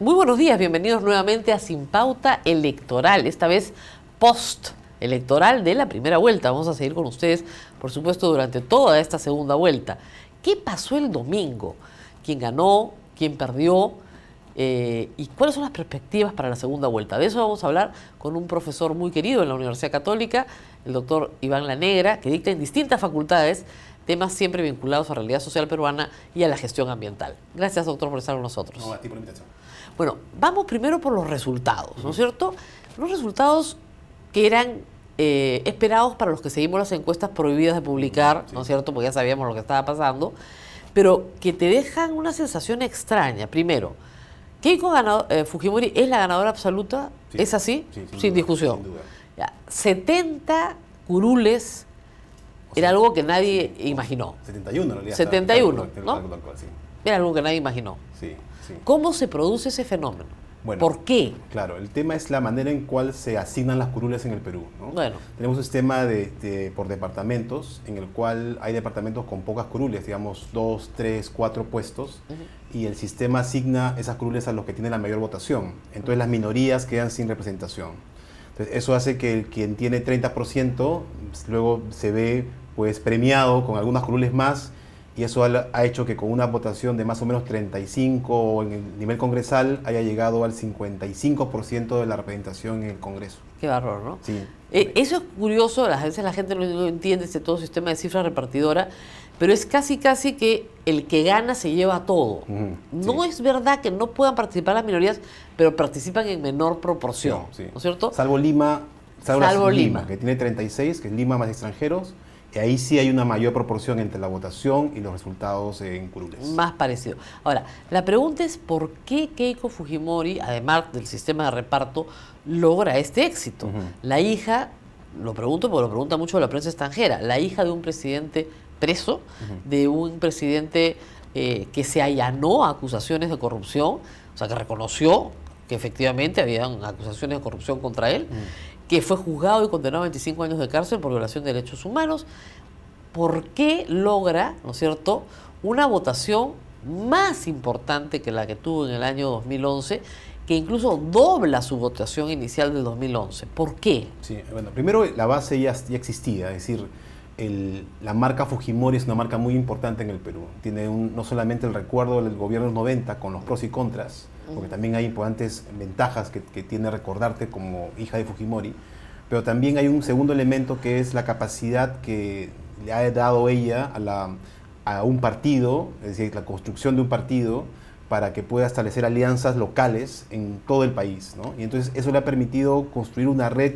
Muy buenos días, bienvenidos nuevamente a Sin Pauta Electoral, esta vez post electoral de la primera vuelta. Vamos a seguir con ustedes, por supuesto, durante toda esta segunda vuelta. ¿Qué pasó el domingo? ¿Quién ganó? ¿Quién perdió? Eh, ¿Y cuáles son las perspectivas para la segunda vuelta? De eso vamos a hablar con un profesor muy querido en la Universidad Católica, el doctor Iván Lanegra, que dicta en distintas facultades temas siempre vinculados a la realidad social peruana y a la gestión ambiental. Gracias, doctor, por estar con nosotros. No, a por invitación. Bueno, vamos primero por los resultados, ¿no es cierto? Los resultados que eran eh, esperados para los que seguimos las encuestas prohibidas de publicar, ¿no es cierto? Porque ya sabíamos lo que estaba pasando, pero que te dejan una sensación extraña. Primero, Keiko eh, Fujimori es la ganadora absoluta, ¿es así? sin, discusión. 70 curules era algo que nadie imaginó. 71 en realidad. 71, ¿no? Era algo que nadie imaginó. Sí, ¿Cómo se produce ese fenómeno? Bueno, ¿Por qué? Claro, el tema es la manera en cual se asignan las curules en el Perú. Tenemos un este sistema de, por departamentos, en el cual hay departamentos con pocas curules, digamos dos, tres, cuatro puestos, y el sistema asigna esas curules a los que tienen la mayor votación. Entonces las minorías quedan sin representación eso hace que quien tiene 30% pues, luego se ve pues premiado con algunas curules más y eso ha, hecho que con una votación de más o menos 35 en el nivel congresal haya llegado al 55% de la representación en el Congreso. Qué barro, ¿no? Sí. Eh, eso es curioso, a veces la gente no, entiende este todo sistema de cifra repartidora, pero es casi casi que el que gana se lleva todo. no es verdad que no puedan participar las minorías, pero participan en menor proporción, ¿no es cierto? Salvo Lima, salvo, Lima, Lima, que tiene 36, que es Lima más extranjeros, y ahí sí hay una mayor proporción entre la votación y los resultados en curules. Más parecido. Ahora, la pregunta es por qué Keiko Fujimori, además del sistema de reparto, logra este éxito. La hija, lo pregunto porque lo pregunta mucho la prensa extranjera, la hija de un presidente preso, de un presidente eh, que se allanó a acusaciones de corrupción, o sea, que reconoció que efectivamente habían acusaciones de corrupción contra él que fue juzgado y condenado a 25 años de cárcel por violación de derechos humanos, ¿por qué logra, ¿no es cierto?, una votación más importante que la que tuvo en el año 2011, que incluso dobla su votación inicial del 2011. ¿Por qué? Sí, bueno, primero la base ya, existía, es decir, la marca Fujimori es una marca muy importante en el Perú. Tiene no solamente el recuerdo del gobierno 90 con los pros y contras, porque también hay importantes ventajas que, tiene recordarte como hija de Fujimori, pero también hay un segundo elemento que es la capacidad que le ha dado ella a, la, a un partido, es decir, la construcción de un partido para que pueda establecer alianzas locales en todo el país. ¿no? Y entonces eso le ha permitido construir una red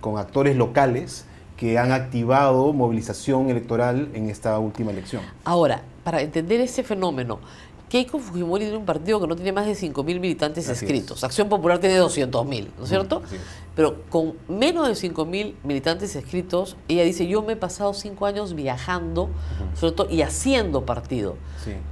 con actores locales que han activado movilización electoral en esta última elección. Ahora, para entender ese fenómeno, Keiko Fujimori tiene un partido que no tiene más de 5.000 militantes escritos. inscritos. Acción Popular tiene 200.000, ¿no es mm, cierto? Pero con menos de 5.000 militantes escritos, ella dice, yo me he pasado cinco años viajando, y haciendo partido.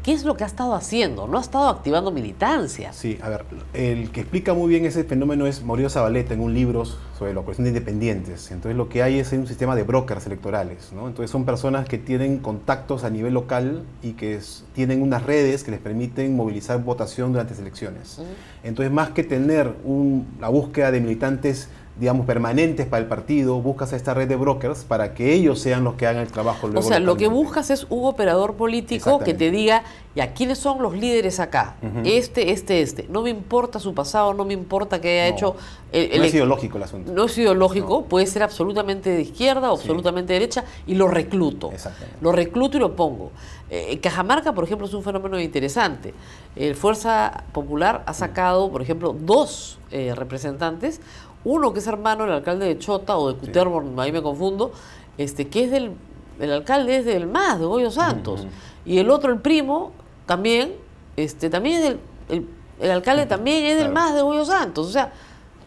¿Qué es lo que ha estado haciendo? No ha estado activando militancia. Sí, a ver, el que explica muy bien ese fenómeno es Mauricio Zabaleta en un libro sobre la oposición de independientes. Entonces lo que hay es un sistema de brokers electorales, Entonces son personas que tienen contactos a nivel local y que tienen unas redes que les permiten movilizar votación durante las elecciones. Entonces más que tener la búsqueda de militantes digamos, permanentes para el partido, buscas a esta red de brokers para que ellos sean los que hagan el trabajo. o sea, lo que buscas es un operador político que te diga, ya, ¿quiénes son los líderes acá? Este, este, este. No me importa su pasado, no me importa que haya hecho... El, no es ideológico el asunto. No es ideológico, puede ser absolutamente de izquierda absolutamente de derecha, y lo recluto. Lo recluto y lo pongo. Eh, eh, Cajamarca, por ejemplo, es un fenómeno interesante. El Fuerza Popular ha sacado, por ejemplo, dos eh, representantes uno que es hermano del alcalde de Chota o de Cuterbo, ahí me confundo, este, que es del, el alcalde es del MAS, de Goyo Santos, y el otro, el primo, también, este, también es del, el, alcalde también es del más MAS de Goyo Santos, o sea,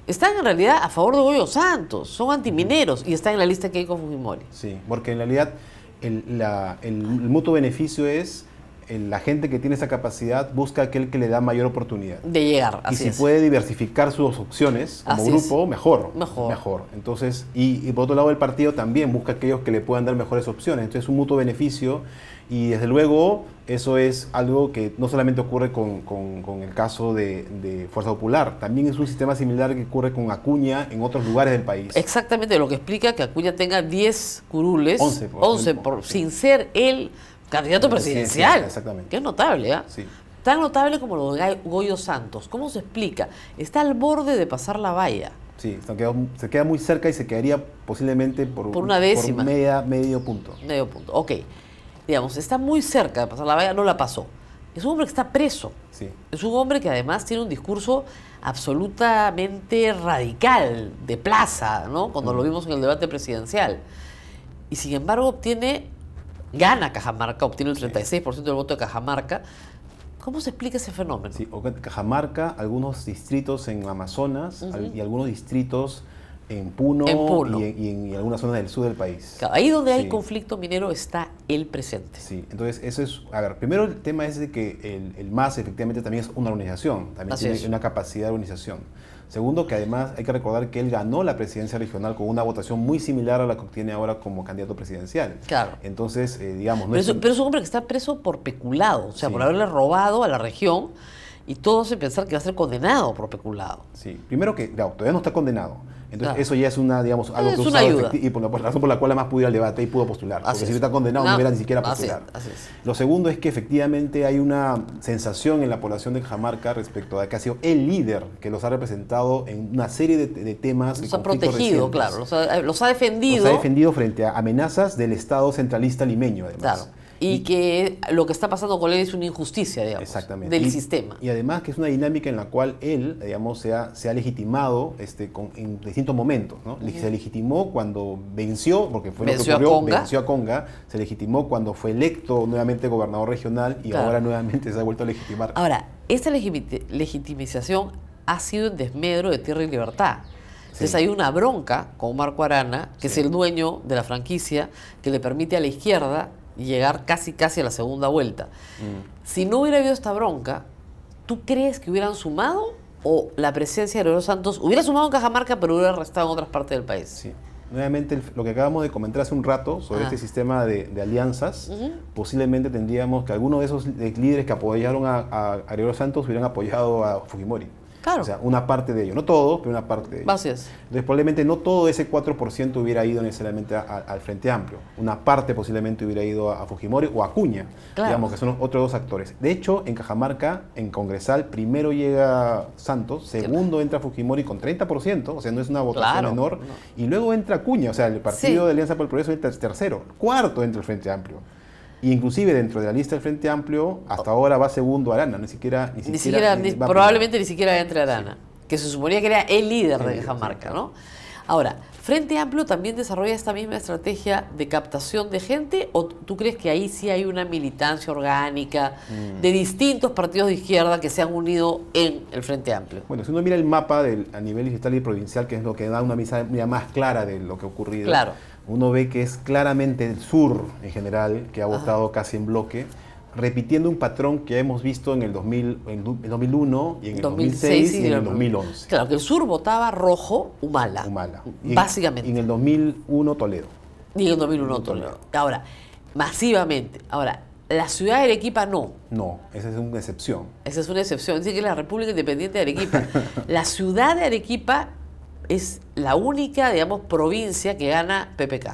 están en realidad a favor de Goyo Santos, son antimineros y están en la lista que hay con Fujimori. Sí, porque en realidad el mutuo beneficio es la gente que tiene esa capacidad busca aquel que le da mayor oportunidad. De llegar, así Y si puede diversificar sus opciones como grupo, mejor. Mejor. Mejor. Entonces, y, por otro lado, el partido también busca aquellos que le puedan dar mejores opciones. Entonces, es un mutuo beneficio y desde luego eso es algo que no solamente ocurre con, el caso de, Fuerza Popular, también es un sistema similar que ocurre con Acuña en otros lugares del país. Exactamente, lo que explica que Acuña tenga 10 curules, 11, por, 11 sin ser él Candidato presidencial. Exactamente. Que es notable, ¿ah? Sí. Tan notable como lo de Goyo Santos. ¿Cómo se explica? Está al borde de pasar la valla. Sí, se queda, muy cerca y se quedaría posiblemente por, una décima. medio punto. Medio punto, ok. Digamos, está muy cerca de pasar la valla, no la pasó. Es un hombre que está preso. Sí. Es un hombre que además tiene un discurso absolutamente radical, de plaza, ¿no? Cuando lo vimos en el debate presidencial. Y sin embargo obtiene gana Cajamarca, obtiene el 36% del voto de Cajamarca. ¿Cómo se explica ese fenómeno? Sí, Cajamarca, algunos distritos en Amazonas y algunos distritos en Puno, Y, en, algunas zonas del sur del país. Ahí donde hay conflicto minero está el presente. Sí, entonces eso es, a ver, primero el tema es de que el, MAS efectivamente también es una organización, también tiene una capacidad de organización. Segundo, que además hay que recordar que él ganó la presidencia regional con una votación muy similar a la que obtiene ahora como candidato presidencial. Claro. Entonces, eh, digamos... No pero, es, un... hombre que está preso por peculado, o sea, por haberle robado a la región y todo hace pensar que va a ser condenado por peculado. Sí, primero que, claro, todavía no está condenado entonces, eso ya es una, digamos, algo que una ayuda. y este por la, razón por la cual además pudo ir al debate y pudo postular. porque si si está condenado no, hubiera ni siquiera postular. Lo segundo es que efectivamente hay una sensación en la población de Jamarca respecto a que ha sido el líder que los ha representado en una serie de, temas. Los ha protegido, claro, los ha, defendido. Eh, los ha defendido frente a amenazas del Estado centralista limeño, además. Claro. Y, que lo que está pasando con él es una injusticia, digamos, del sistema. Y además que es una dinámica en la cual él, digamos, se ha, se ha legitimado este, en distintos momentos, ¿no? Se legitimó cuando venció, porque fue venció lo que ocurrió, venció a Conga, se legitimó cuando fue electo nuevamente gobernador regional y ahora nuevamente se ha vuelto a legitimar. Ahora, esta legitimización ha sido el desmedro de Tierra y Libertad. Entonces hay una bronca con Marco Arana, que es el dueño de la franquicia, que le permite a la izquierda llegar casi casi a la segunda vuelta. Mm. Si no hubiera habido esta bronca, ¿tú crees que hubieran sumado o la presencia de Ariel Santos hubiera sumado en Cajamarca pero hubiera restado en otras partes del país? Sí. Nuevamente, lo que acabamos de comentar hace un rato sobre este sistema de, alianzas, posiblemente tendríamos que alguno de esos líderes que apoyaron a, a, Santos hubieran apoyado a Fujimori. O sea, una parte de ello, no todo, pero una parte de ello. Entonces, probablemente no todo ese 4% hubiera ido necesariamente al Frente Amplio. Una parte posiblemente hubiera ido a, Fujimori o a Cuña digamos, que son los otros dos actores. De hecho, en Cajamarca, en Congresal, primero llega Santos, segundo entra Fujimori con 30%, o sea, no es una votación menor, y luego entra Cuña o sea, el Partido de Alianza por el Progreso entra tercero, cuarto entra el Frente Amplio inclusive dentro de la lista del Frente Amplio, hasta ahora va segundo Arana, ni siquiera... probablemente ni siquiera entre Arana, que se suponía que era el líder de Jamarca, ¿no? Ahora, ¿Frente Amplio también desarrolla esta misma estrategia de captación de gente o tú crees que ahí sí hay una militancia orgánica mm. de distintos partidos de izquierda que se han unido en el Frente Amplio? Bueno, si uno mira el mapa del, a nivel digital y provincial, que es lo que da una misa más clara de lo que ha ocurrido. Claro uno ve que es claramente el sur en general, que ha votado casi en bloque, repitiendo un patrón que hemos visto en el, 2001 y en el 2006, y, en el 2011. Claro, que el sur votaba rojo, Humala. Humala. básicamente. Y en el 2001 Toledo. Y en el 2001 Toledo. Ahora, masivamente. Ahora, la ciudad de Arequipa no. No, esa es una excepción. Esa es una excepción. Es que la República Independiente de Arequipa. la ciudad de Arequipa es la única, digamos, provincia que gana PPK.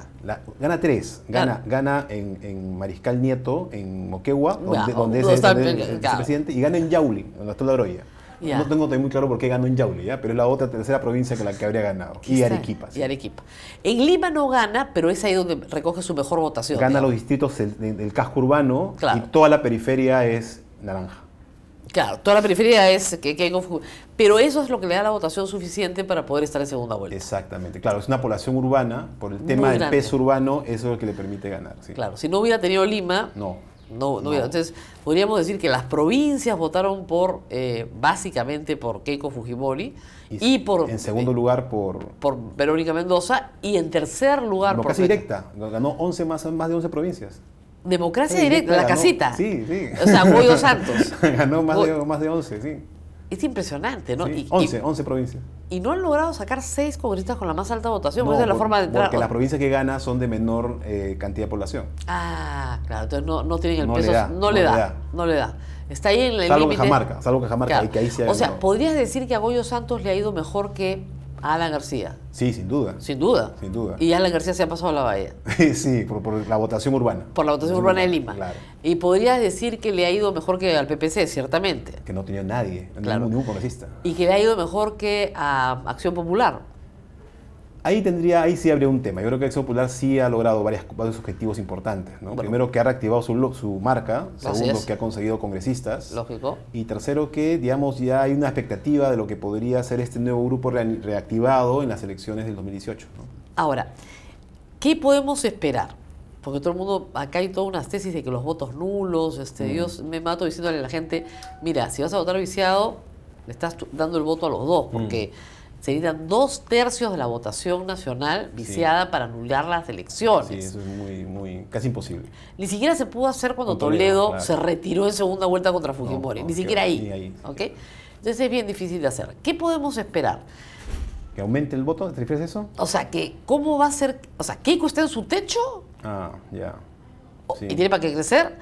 gana tres. Gana, gana, en, Mariscal Nieto, en Moquegua, donde, es, el presidente, y gana en Yauli, donde está la de No tengo muy claro por qué ganó en Yauli, ¿ya? pero es la otra tercera provincia que la que habría ganado. y Arequipa. Y Arequipa. En Lima no gana, pero es ahí donde recoge su mejor votación. Gana los distritos del, casco urbano y toda la periferia es naranja. Claro, toda la periferia es que, Fujimori, Pero eso es lo que le da la votación suficiente para poder estar en segunda vuelta. Exactamente, claro, es una población urbana, por el tema del peso urbano, eso es lo que le permite ganar. Claro, si no hubiera tenido Lima. No. No, Hubiera. Entonces, podríamos decir que las provincias votaron por, eh, básicamente, por Keiko Fujimori y, por... En segundo eh, lugar, por... Por Verónica Mendoza y en tercer lugar... Por casi directa, ganó 11 más, más de 11 provincias. Democracia directa, la casita. Sí, sí. O sea, Goyo Santos. ganó más de, más de 11, sí. Es impresionante, ¿no? 11, 11 provincias. Y no han logrado sacar 6 congresistas con la más alta votación, porque esa es la forma de entrar. Porque las provincias que gana son de menor eh, cantidad de población. Ah, claro, entonces no, no tienen el peso. no, le, da, no le da. Está ahí en el Salvo que jamarca, salvo Cajamarca, claro. que ahí se O sea, ¿podrías decir que a Goyo Santos le ha ido mejor que Alan García. Sí, sin duda. Sin duda. Sin duda. Y Alan García se ha pasado a la valla, sí, por, la votación urbana. Por la votación urbana, de Lima. Claro. Y podrías decir que le ha ido mejor que al PPC, ciertamente. Que no tenía nadie, ningún congresista. Y que le ha ido mejor que a Acción Popular ahí tendría, ahí sí habría un tema. Yo creo que Acción Popular sí ha logrado varios objetivos importantes. ¿no? Primero, que ha reactivado su, su marca. Segundo, que ha conseguido congresistas. Lógico. Y tercero, que digamos ya hay una expectativa de lo que podría ser este nuevo grupo reactivado en las elecciones del 2018. Ahora, ¿qué podemos esperar? Porque todo el mundo, acá hay todas unas tesis de que los votos nulos, este, mm. Dios me mato diciéndole a la gente, mira, si vas a votar viciado, le estás dando el voto a los dos, porque... Mm se dos tercios de la votación nacional viciada para anular las elecciones. Sí, eso es muy, casi imposible. Ni siquiera se pudo hacer cuando Toledo, se retiró en segunda vuelta contra Fujimori, ni siquiera ahí. Entonces es bien difícil de hacer. ¿Qué podemos esperar? ¿Que aumente el voto? de eso? O sea, que ¿cómo va a ser? O sea, Keiko está en su techo. Ah, ya. Y tiene para qué crecer.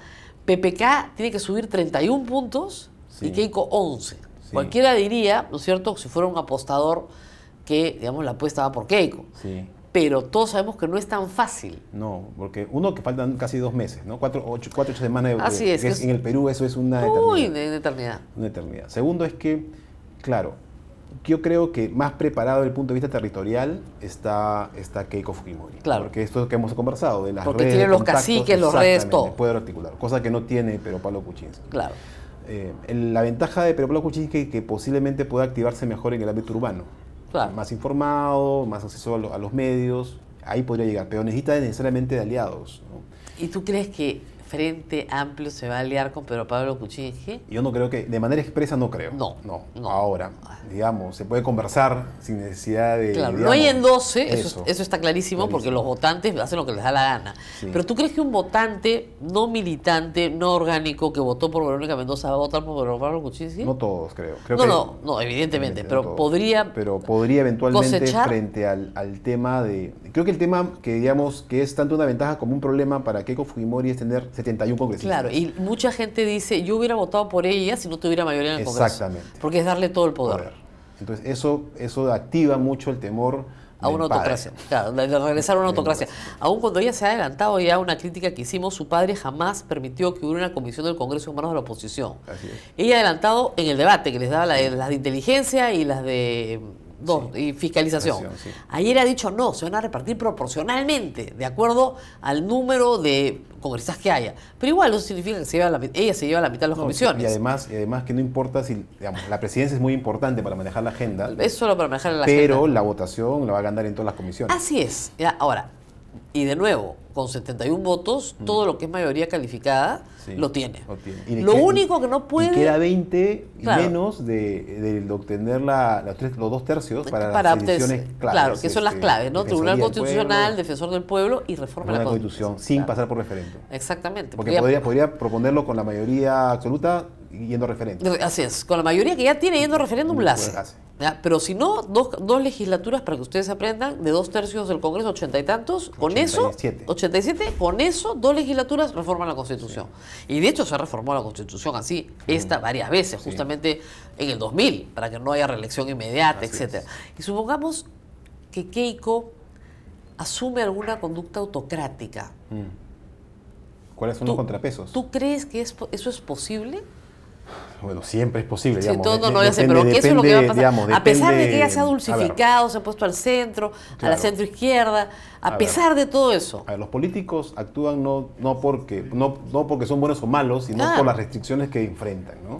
PPK tiene que subir 31 puntos y Keiko 11. Cualquiera diría, ¿no es cierto?, si fuera un apostador que, digamos, la apuesta va por Keiko. Sí. Pero todos sabemos que no es tan fácil. No, porque uno que faltan casi dos meses, ¿no? Cuatro, ocho, cuatro, ocho semanas. es, En el Perú eso es una uy, Una eternidad. Una eternidad. Segundo es que, claro, yo creo que más preparado desde el punto de vista territorial está, está Keiko Fujimori. Claro. Porque esto es lo que hemos conversado, de las redes. Porque tiene los caciques, los redes, todo. articular, cosa que no tiene pero Pablo Kuczynski. Claro. Eh, la ventaja de Perepolo Kuczynski es que posiblemente pueda activarse mejor en el ámbito urbano. Más informado, más acceso a, los medios, ahí podría llegar, pero necesita necesariamente de aliados. ¿Y tú crees que Frente Amplio se va a aliar con Pedro Pablo Kuczynski? Yo no creo que, de manera expresa no creo. No. No. no. Ahora, digamos, se puede conversar sin necesidad de... Claro, no hay en 12, eso, está clarísimo, porque los votantes hacen lo que les da la gana. Pero ¿tú crees que un votante no militante, no orgánico, que votó por Verónica Mendoza va a votar por Pedro Pablo Kuczynski? No todos, creo. no, no, no, evidentemente, pero podría... Pero podría eventualmente frente al, al tema de... Creo que el tema que digamos que es tanto una ventaja como un problema para Keiko Fujimori es tener 71 congresistas. Claro, y mucha gente dice, yo hubiera votado por ella si no tuviera mayoría en el Congreso. Exactamente. Porque es darle todo el poder. Entonces, eso, eso activa mucho el temor a una autocracia, claro, de regresar a una autocracia. Aún cuando ella se ha adelantado ya una crítica que hicimos, su padre jamás permitió que hubiera una comisión del Congreso en manos de la oposición. Ella ha adelantado en el debate que les daba las de inteligencia y las de dos, y fiscalización. Ayer ha dicho no, se van a repartir proporcionalmente, de acuerdo al número de congresistas que haya. Pero igual eso significa que se lleva ella se lleva la mitad de las comisiones. Y además, además que no importa si, la presidencia es muy importante para manejar la agenda. Es solo para manejar la pero agenda. Pero la votación la va a ganar en todas las comisiones. Así es. Ahora, y de nuevo, con 71 votos, mm. todo lo que es mayoría calificada lo tiene. Lo, único que no puede... Y queda 20 menos de, obtener la, los, dos tercios para, las decisiones Claro, que son las este, claves, ¿no? Tribunal Constitucional, Defensor del Pueblo y reforma de la Constitución. sin pasar por referendo Exactamente. Porque podría proponerlo con la mayoría absoluta yendo referéndum. Así es, con la mayoría que ya tiene yendo referéndum un hace. Pero si no, dos, legislaturas para que ustedes aprendan, de dos tercios del Congreso, ochenta y tantos, con eso, 87, con eso, dos legislaturas reforman la Constitución. Y de hecho se reformó la Constitución así, esta varias veces, justamente en el 2000, para que no haya reelección inmediata, etcétera. Y supongamos que Keiko asume alguna conducta autocrática. Mm. ¿Cuáles son los contrapesos? ¿Tú crees que eso es posible? bueno, siempre es posible. Digamos, pero ¿qué es lo que va a pasar? a pesar de que ya se ha dulcificado, se ha puesto al centro, a la centro izquierda, a, pesar de todo eso. los políticos actúan no, no, porque, no, no porque son buenos o malos, sino por las restricciones que enfrentan. ¿no?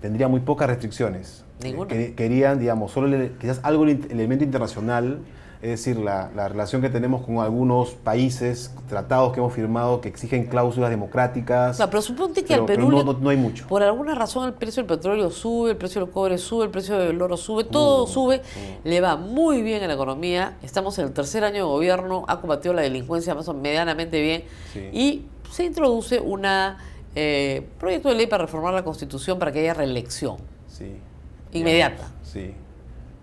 Tendría muy pocas restricciones. Ninguna. Eh, querían, digamos, solo quizás algo el elemento internacional es decir, la, relación que tenemos con algunos países, tratados que hemos firmado que exigen cláusulas democráticas. No, pero suponte que al Perú. no, hay mucho. Por alguna razón el precio del petróleo sube, el precio del cobre sube, el precio del oro sube, mm, todo mm. sube. Le va muy bien a la economía. Estamos en el tercer año de gobierno, ha combatido la delincuencia más o medianamente bien. Y se introduce un eh, proyecto de ley para reformar la constitución para que haya reelección. Sí. Inmediata. Sí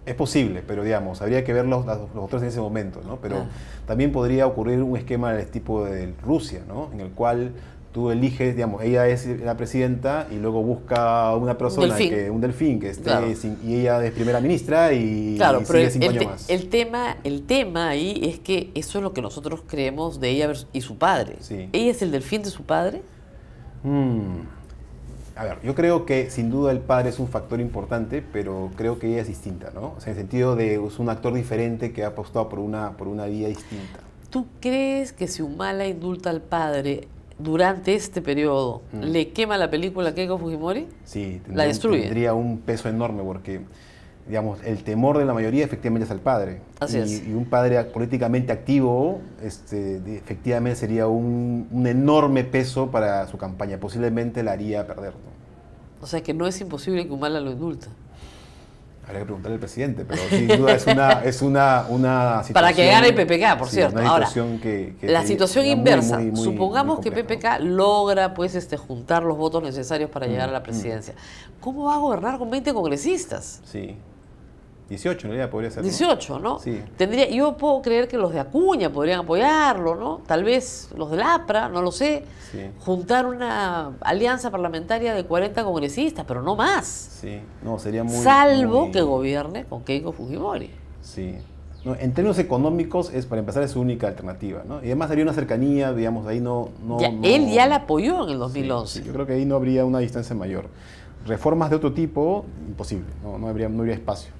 es posible, pero digamos, habría que ver los, otros en ese momento, ¿no? Pero también podría ocurrir un esquema del este tipo de Rusia, ¿no? En el cual tú eliges, digamos, ella es la presidenta y luego busca una persona, que un delfín, que esté y ella es primera ministra y, claro, el, más. El tema, el tema ahí es que eso es lo que nosotros creemos de ella y su padre. ¿Ella es el delfín de su padre? Mmm a ver, yo creo que sin duda el padre es un factor importante, pero creo que ella es distinta, ¿no? O sea, en el sentido de es un actor diferente que ha apostado por una, por una vía distinta. ¿Tú crees que si Humala indulta al padre durante este periodo, mm. le quema la película Keiko Fujimori? Sí, la destruye. Tendría un peso enorme porque digamos, el temor de la mayoría efectivamente es al padre. y, un padre políticamente activo, este, efectivamente sería un, enorme peso para su campaña. Posiblemente la haría perder. O sea que no es imposible que Humala lo indulta. Habría que preguntarle al presidente, pero sin duda es una, situación. Para que gane el PPK, por cierto. la situación inversa. Supongamos que PPK logra pues, este, juntar los votos necesarios para mm, llegar a la mm. presidencia. ¿Cómo va a gobernar con 20 congresistas? Sí. 18 en realidad podría ser. 18, ¿no? Tendría, yo puedo creer que los de Acuña podrían apoyarlo, ¿no? Tal vez los de Lapra no lo sé. Juntar una alianza parlamentaria de 40 congresistas, pero no más. Sí, no, sería muy. Salvo que gobierne con Keiko Fujimori. Sí. en términos económicos, es para empezar, es su única alternativa, ¿no? Y además sería una cercanía, digamos, ahí no. Él ya la apoyó en el 2011. yo creo que ahí no habría una distancia mayor. Reformas de otro tipo, imposible, no, habría, no habría espacio.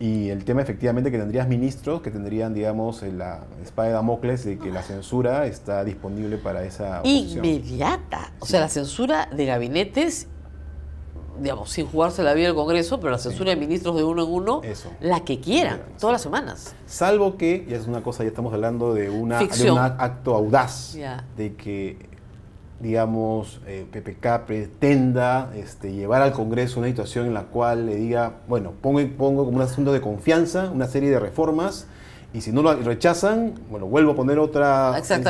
Y el tema efectivamente que tendrías ministros que tendrían, digamos, eh, la espada de Damocles de que la censura está disponible para esa Inmediata. O sea, la censura de gabinetes, digamos, sin jugarse la vida del Congreso, pero la censura de ministros de uno en uno, la que quieran, todas las semanas. Salvo que, y es una cosa, ya estamos hablando de, una, de un acto audaz, de que digamos, eh, PPK pretenda este, llevar al Congreso una situación en la cual le diga, bueno, pongo, pongo como un asunto de confianza una serie de reformas y si no lo rechazan, bueno, vuelvo a poner otra este,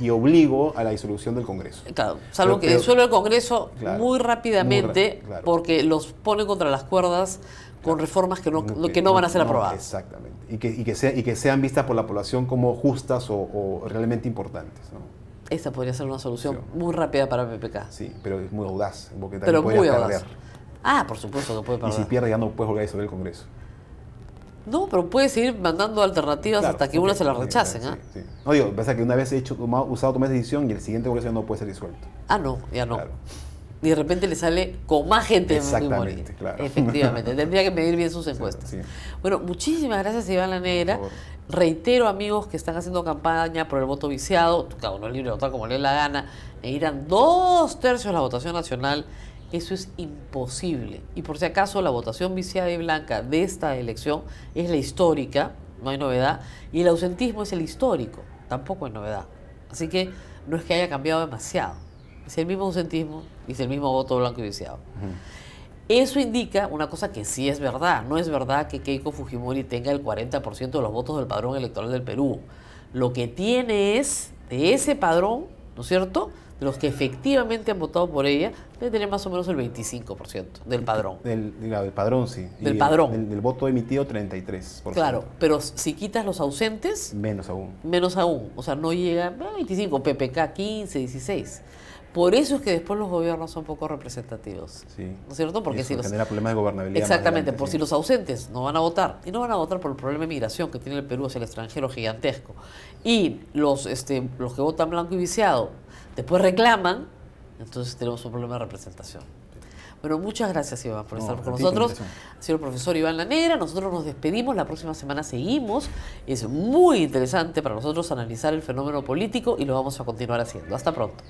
Y, obligo a la disolución del Congreso. Claro, salvo que disuelva el Congreso muy rápidamente porque los pone contra las cuerdas con reformas que no, que, no van a ser aprobadas. Exactamente, y que, y que, sean vistas por la población como justas o, realmente importantes. Esa podría ser una solución muy rápida para PPK. Sí, pero es muy audaz, porque pero muy Audaz. Ah, por supuesto que puede perder. Y si pierde ya no puede volver a disolver el Congreso. No, pero puedes seguir mandando alternativas hasta que uno una se la rechacen. ¿ah? No digo, pasa que una vez he hecho, usado, toma esa decisión y el siguiente Congreso ya no puede ser disuelto. Ah, no, ya no y de repente le sale con más gente Exactamente, Claro. Efectivamente, tendría que medir bien sus encuestas. Bueno, muchísimas gracias Iván La Negra. Reitero, amigos que están haciendo campaña por el voto viciado, cada uno es libre de votar como le dé la gana, e irán dos tercios de la votación nacional eso es imposible. Y por si acaso, la votación viciada y blanca de esta elección es la histórica, no hay novedad, y el ausentismo es el histórico, tampoco es novedad. Así que no es que haya cambiado demasiado, es el mismo ausentismo, dice el mismo voto blanco y viciado. Eso indica una cosa que sí es verdad. No es verdad que Keiko Fujimori tenga el 40% de los votos del padrón electoral del Perú. Lo que tiene es, de ese padrón, ¿no es cierto? De los que efectivamente han votado por ella, debe tener más o menos el 25% del padrón. Del, del, padrón, sí. Del padrón. del, voto emitido, 33%. Claro, pero si quitas los ausentes... Menos aún. Menos aún. O sea, no llega... 25, PPK 15, 16. Por eso es que después los gobiernos son poco representativos. ¿No es cierto? Porque si los. Genera problemas de gobernabilidad. Exactamente, por si los ausentes no van a votar. Y no van a votar por el problema de migración que tiene el Perú hacia el extranjero gigantesco. Y los, este, los que votan blanco y viciado después reclaman, entonces tenemos un problema de representación. Bueno, muchas gracias, Iván, por estar con nosotros. Ha sido profesor Iván Lanera. Nosotros nos despedimos. La próxima semana seguimos. Es muy interesante para nosotros analizar el fenómeno político y lo vamos a continuar haciendo. Hasta pronto.